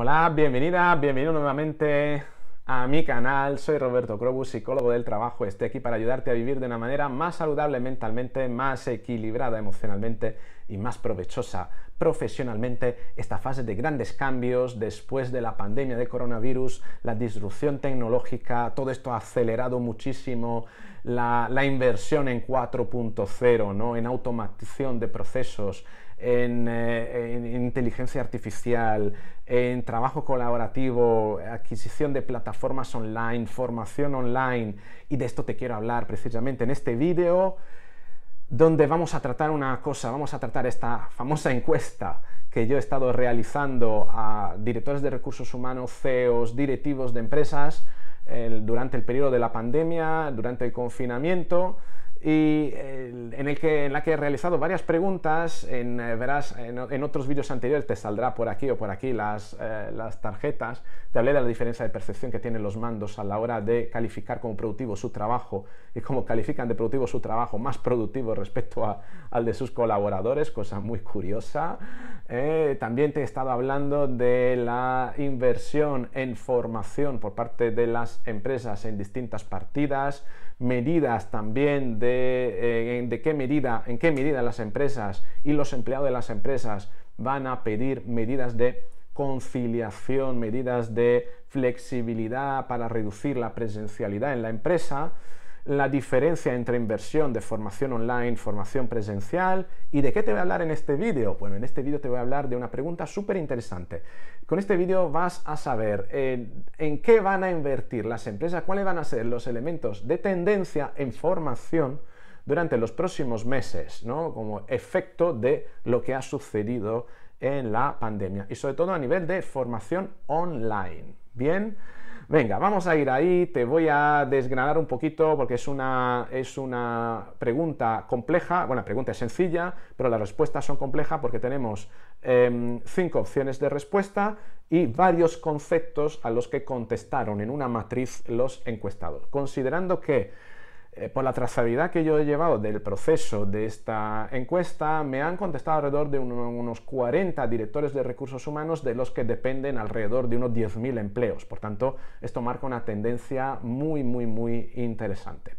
Hola, bienvenida, bienvenido nuevamente a mi canal. Soy Roberto Crobus, psicólogo del trabajo. Estoy aquí para ayudarte a vivir de una manera más saludable mentalmente, más equilibrada emocionalmente y más provechosa profesionalmente esta fase de grandes cambios después de la pandemia de coronavirus, la disrupción tecnológica, todo esto ha acelerado muchísimo la, la inversión en 4.0, ¿no? en automatización de procesos, eh, en, inteligencia artificial, en trabajo colaborativo, adquisición de plataformas online, formación online. Y de esto te quiero hablar precisamente en este vídeo donde vamos a tratar una cosa, vamos a tratar esta famosa encuesta que yo he estado realizando a directores de recursos humanos, CEOs, directivos de empresas durante el periodo de la pandemia, durante el confinamiento, y eh, en, la que he realizado varias preguntas. En, eh, verás, en, otros vídeos anteriores te saldrá por aquí o por aquí eh, las, tarjetas. Te hablé de la diferencia de percepción que tienen los mandos a la hora de calificar como productivo su trabajo y cómo califican de productivo su trabajo más productivo respecto a, al de sus colaboradores, cosa muy curiosa. también te he estado hablando de la inversión en formación por parte de las empresas en distintas partidas medidas también eh, de, qué medida, en qué medida las empresas y los empleados de las empresas van a pedir medidas de conciliación, medidas de flexibilidad para reducir la presencialidad en la empresa la diferencia entre inversión de formación online, formación presencial. ¿Y de qué te voy a hablar en este vídeo? Bueno, en este vídeo te voy a hablar de una pregunta súper interesante. Con este vídeo vas a saber eh, en qué van a invertir las empresas, cuáles van a ser los elementos de tendencia en formación durante los próximos meses, ¿no? Como efecto de lo que ha sucedido en la pandemia y sobre todo a nivel de formación online. Bien, Venga, vamos a ir ahí, te voy a desgranar un poquito porque es una, es una pregunta compleja, bueno, la pregunta es sencilla, pero las respuestas son complejas porque tenemos em, cinco opciones de respuesta y varios conceptos a los que contestaron en una matriz los encuestados. Considerando que eh, por la trazabilidad que yo he llevado del proceso de esta encuesta, me han contestado alrededor de unos 40 directores de recursos humanos de los que dependen alrededor de unos 10.000 empleos. Por tanto, esto marca una tendencia muy, muy, muy interesante.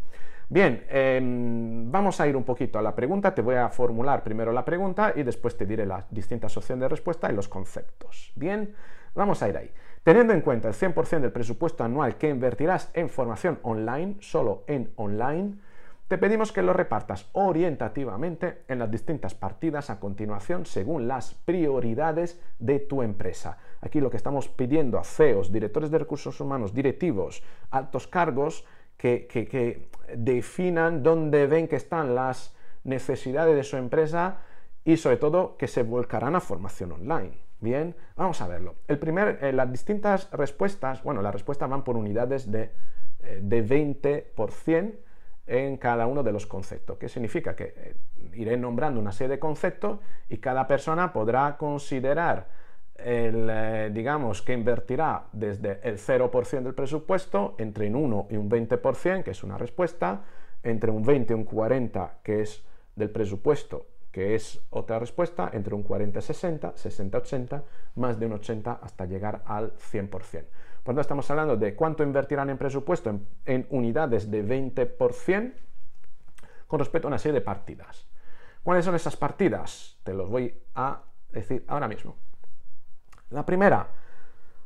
Bien, em, vamos a ir un poquito a la pregunta. Te voy a formular primero la pregunta y después te diré las distintas opciones de respuesta y los conceptos. Bien, vamos a ir ahí. Teniendo en cuenta el 100% del presupuesto anual que invertirás en formación online, solo en online, te pedimos que lo repartas orientativamente en las distintas partidas a continuación según las prioridades de tu empresa. Aquí lo que estamos pidiendo a CEOs, directores de recursos humanos, directivos, altos cargos, que, definan dónde ven que están las necesidades de su empresa y sobre todo que se volcarán a formación online. Bien, vamos a verlo. El eh, las distintas respuestas, bueno, las respuestas van por unidades de, 20% eh, en cada uno de los conceptos, ¿Qué significa que eh, iré nombrando una serie de conceptos y cada persona podrá considerar el, eh, digamos que invertirá desde el 0% del presupuesto, entre un 1 y un 20%, que es una respuesta, entre un 20 y un 40, que es del presupuesto, que es otra respuesta, entre un 40 y 60, 60 80, más de un 80 hasta llegar al 100%. Por tanto, estamos hablando de cuánto invertirán en presupuesto en, en unidades de 20% con respecto a una serie de partidas. ¿Cuáles son esas partidas? Te los voy a decir ahora mismo. La primera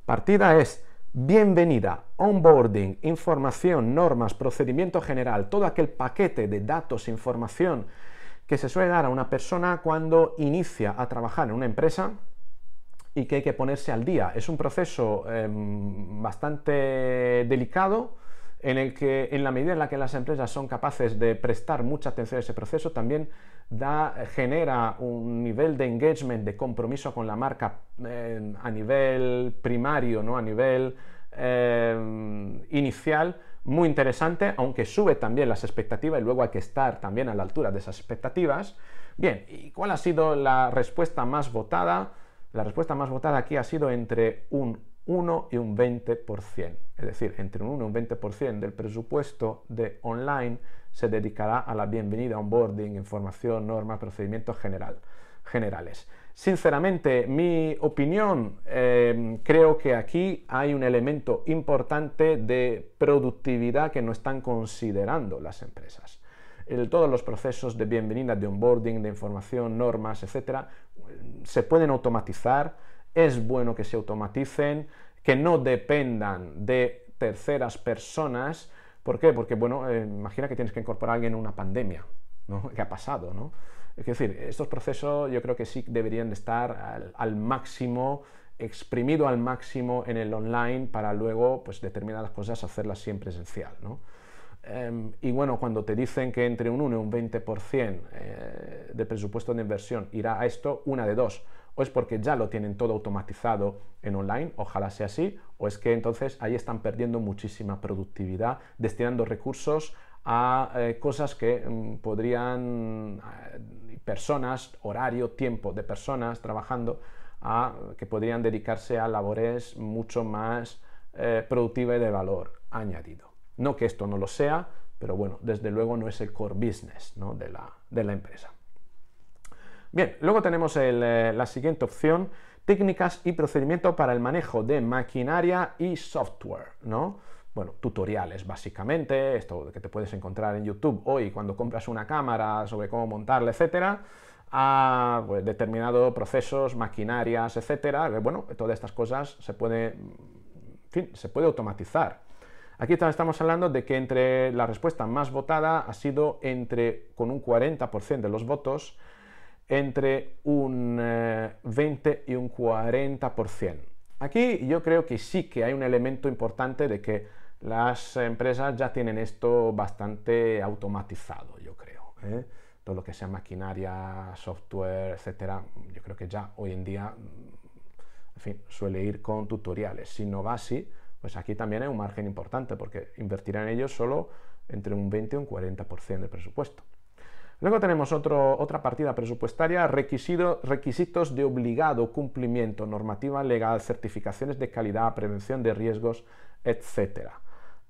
partida es bienvenida, onboarding, información, normas, procedimiento general, todo aquel paquete de datos, información que se suele dar a una persona cuando inicia a trabajar en una empresa y que hay que ponerse al día. Es un proceso em, bastante delicado en el que en la medida en la que las empresas son capaces de prestar mucha atención a ese proceso, también da, genera un nivel de engagement, de compromiso con la marca em, a nivel primario, ¿no? a nivel em, inicial, muy interesante, aunque sube también las expectativas y luego hay que estar también a la altura de esas expectativas. Bien, ¿y cuál ha sido la respuesta más votada? La respuesta más votada aquí ha sido entre un 1 y un 20%. Es decir, entre un 1 y un 20% del presupuesto de online se dedicará a la bienvenida, onboarding, información, normas, procedimientos general, generales. Sinceramente, mi opinión, eh, creo que aquí hay un elemento importante de productividad que no están considerando las empresas. todos los procesos de bienvenida, de onboarding, de información, normas, etcétera, se pueden automatizar, es bueno que se automaticen, que no dependan de terceras personas. ¿Por qué? Porque, bueno, eh, imagina que tienes que incorporar a alguien en una pandemia, ¿no? Que ha pasado, ¿no? Es decir, estos procesos yo creo que sí deberían estar al, máximo, exprimido al máximo en el online para luego, pues, determinadas cosas hacerlas siempre esencial, ¿no? Em, y bueno, cuando te dicen que entre un 1 y un 20% eh, de presupuesto de inversión irá a esto, una de dos, o es porque ya lo tienen todo automatizado en online, ojalá sea así, o es que entonces ahí están perdiendo muchísima productividad, destinando recursos a eh, cosas que mm, podrían eh, personas, horario, tiempo de personas trabajando, a, que podrían dedicarse a labores mucho más eh, productivas y de valor añadido. No que esto no lo sea, pero bueno, desde luego no es el core business de la empresa. Bien, luego tenemos eh, la siguiente opción, técnicas y procedimientos para el manejo de maquinaria y software, ¿no? Bueno, tutoriales básicamente, esto que te puedes encontrar en YouTube hoy cuando compras una cámara sobre cómo montarla, etcétera, a pues, determinados procesos, maquinarias, etcétera. Bueno, todas estas cosas se puede, en fin, se puede automatizar. Aquí estamos hablando de que entre la respuesta más votada ha sido entre con un 40% de los votos entre un 20 eh, y un 40%. Aquí yo creo que sí que hay un elemento importante de que las empresas ya tienen esto bastante automatizado, yo creo. ¿eh? Todo lo que sea maquinaria, software, etcétera, yo creo que ya hoy en día, suele ir con tutoriales. Si no va así, pues aquí también hay un margen importante, porque invertirán ellos solo entre un 20 y un 40% del presupuesto. Luego tenemos otro, otra partida presupuestaria, requisito, requisitos de obligado cumplimiento, normativa legal, certificaciones de calidad, prevención de riesgos, etc.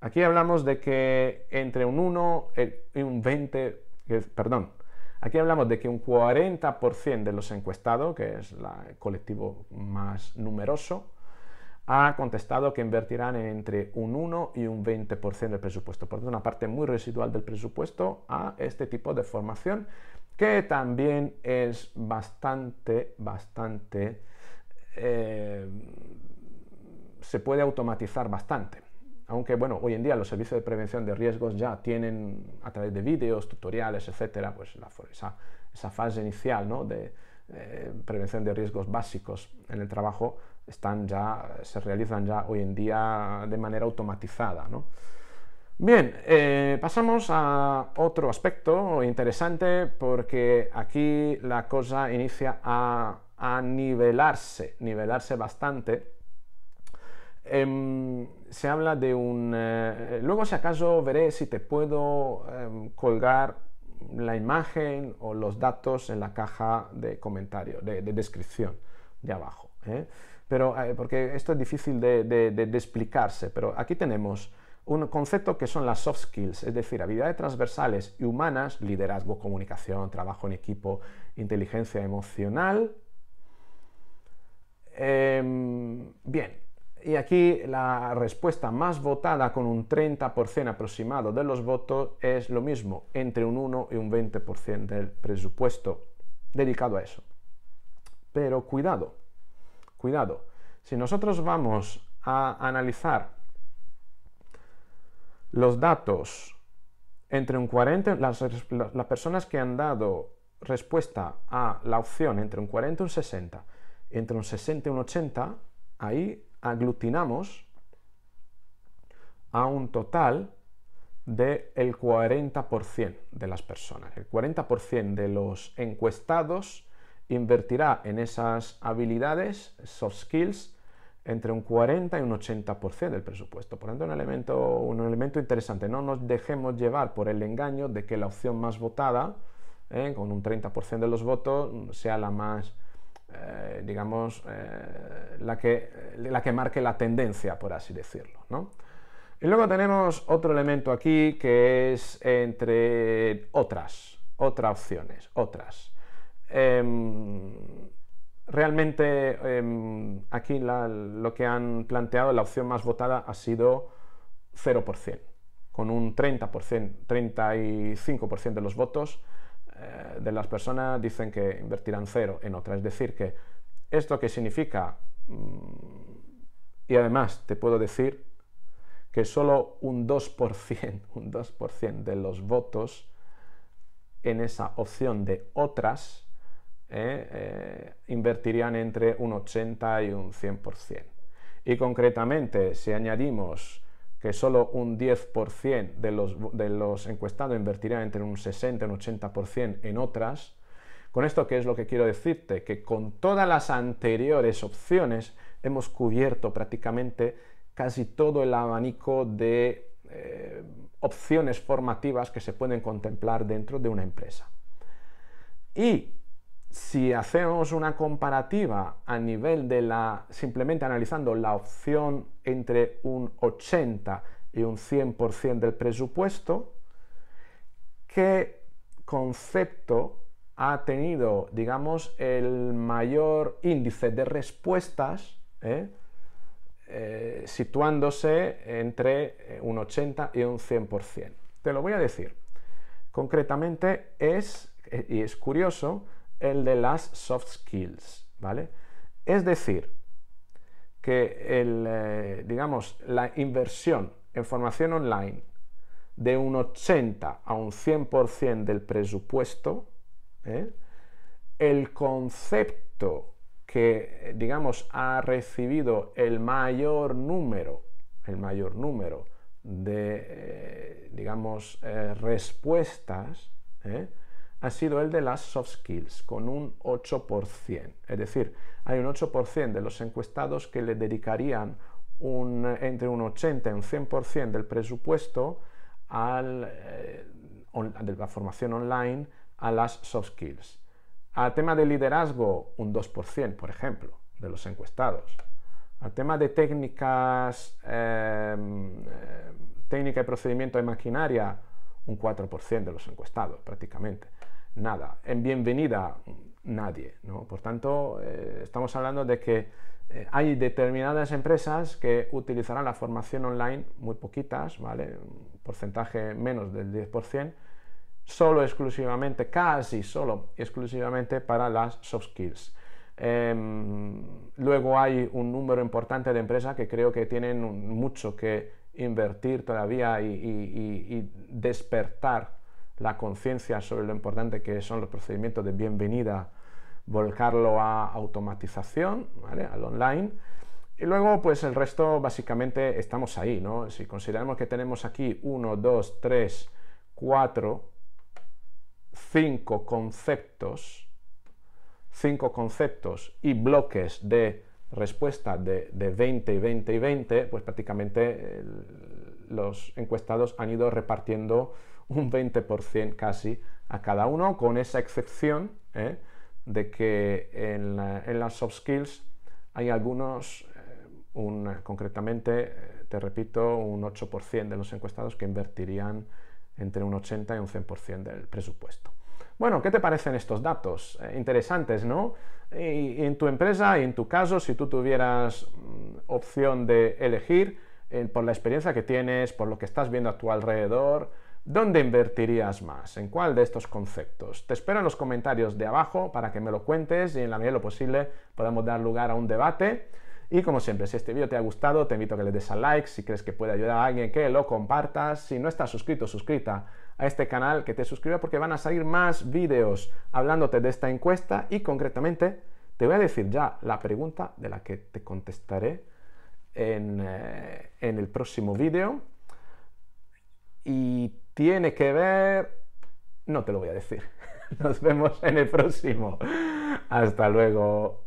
Aquí hablamos de que entre un 1 eh, y un 20, eh, perdón, aquí hablamos de que un 40% de los encuestados, que es el colectivo más numeroso, ha contestado que invertirán entre un 1 y un 20% del presupuesto. Por tanto, una parte muy residual del presupuesto a este tipo de formación, que también es bastante, bastante, eh, se puede automatizar bastante. Aunque, bueno, hoy en día los servicios de prevención de riesgos ya tienen, a través de vídeos, tutoriales, etcétera, pues esa, fase inicial ¿no? de eh, prevención de riesgos básicos en el trabajo, están ya, se realizan ya hoy en día de manera automatizada. ¿no? Bien, eh, pasamos a otro aspecto interesante porque aquí la cosa inicia a, a nivelarse, nivelarse bastante. Em, se habla de un... Eh, luego si acaso veré si te puedo em, colgar la imagen o los datos en la caja de comentarios, de, descripción de abajo. ¿eh? pero eh, porque esto es difícil de, explicarse, pero aquí tenemos un concepto que son las soft skills, es decir, habilidades transversales y humanas, liderazgo, comunicación, trabajo en equipo, inteligencia emocional. Em, bien, y aquí la respuesta más votada con un 30% aproximado de los votos es lo mismo, entre un 1 y un 20% del presupuesto dedicado a eso. Pero cuidado, Cuidado, si nosotros vamos a analizar los datos entre un 40, las, personas que han dado respuesta a la opción entre un 40 y un 60, entre un 60 y un 80, ahí aglutinamos a un total del 40% de las personas. El 40% de los encuestados invertirá en esas habilidades, soft skills, entre un 40 y un 80% del presupuesto. Por tanto, un elemento, un elemento interesante. No nos dejemos llevar por el engaño de que la opción más votada, ¿eh? con un 30% de los votos, sea la más, eh, digamos, eh, la, que, la que marque la tendencia, por así decirlo. Y luego tenemos otro elemento aquí que es entre otras, otras opciones, otras. Em, realmente em, aquí lo que han planteado, la opción más votada ha sido 0%, con un 30%, 35% de los votos eh, de las personas dicen que invertirán 0 en otra. Es decir, que esto que significa, mm, y además te puedo decir que solo un 2%, un 2 de los votos en esa opción de otras eh, eh, invertirían entre un 80 y un 100%. Y concretamente, si añadimos que solo un 10% de los, encuestados invertirían entre un 60 y un 80% en otras, con esto, ¿qué es lo que quiero decirte? Que con todas las anteriores opciones hemos cubierto prácticamente casi todo el abanico de eh, opciones formativas que se pueden contemplar dentro de una empresa. Y si hacemos una comparativa a nivel de la, simplemente analizando la opción entre un 80 y un 100% del presupuesto, ¿qué concepto ha tenido, digamos, el mayor índice de respuestas, eh, eh, situándose entre un 80 y un 100%? Te lo voy a decir. Concretamente es, eh, y es curioso, el de las soft skills, ¿vale? Es decir, que el, eh, digamos, la inversión en formación online de un 80 a un 100% del presupuesto, ¿eh? el concepto que, digamos, ha recibido el mayor número, el mayor número de, eh, digamos, respuestas, ha sido el de las soft skills, con un 8%. Es decir, hay un 8% de los encuestados que le dedicarían entre un 80 y un 100% del presupuesto al, eh, de la formación online a las soft skills. Al tema de liderazgo, un 2%, por ejemplo, de los encuestados. Al tema de técnicas, em, em, técnica y procedimiento de maquinaria, un 4% de los encuestados prácticamente nada. En bienvenida, nadie. Por tanto, eh, estamos hablando de que eh, hay determinadas empresas que utilizarán la formación online, muy poquitas, ¿vale? Un porcentaje menos del 10%, solo exclusivamente, casi solo exclusivamente para las soft skills. Em, luego hay un número importante de empresas que creo que tienen mucho que invertir todavía y despertar la conciencia sobre lo importante que son los procedimientos de bienvenida, volcarlo a automatización, ¿vale? al online. Y luego, pues el resto básicamente estamos ahí, ¿no? Si consideramos que tenemos aquí 1, 2, 3, 4, 5 conceptos, 5 conceptos y bloques de respuesta de, 20 y 20 y 20, pues prácticamente eh, los encuestados han ido repartiendo un 20% casi a cada uno, con esa excepción ¿eh? de que en, las soft skills hay algunos, eh, concretamente, eh, te repito, un 8% de los encuestados que invertirían entre un 80 y un 100% del presupuesto. Bueno, ¿qué te parecen estos datos? interesantes, ¿no? en tu empresa y en tu caso, si tú tuvieras mm, opción de elegir por la experiencia que tienes, por lo que estás viendo a tu alrededor, ¿Dónde invertirías más? ¿En cuál de estos conceptos? Te espero en los comentarios de abajo para que me lo cuentes y en la medida de lo posible podamos dar lugar a un debate. Y como siempre, si este vídeo te ha gustado, te invito a que le des a like, si crees que puede ayudar a alguien, que lo compartas. Si no estás suscrito, suscrita a este canal, que te suscriba porque van a salir más vídeos hablándote de esta encuesta y concretamente te voy a decir ya la pregunta de la que te contestaré en, eh, en el próximo vídeo. Y tiene que ver... No te lo voy a decir. Nos vemos en el próximo. Hasta luego.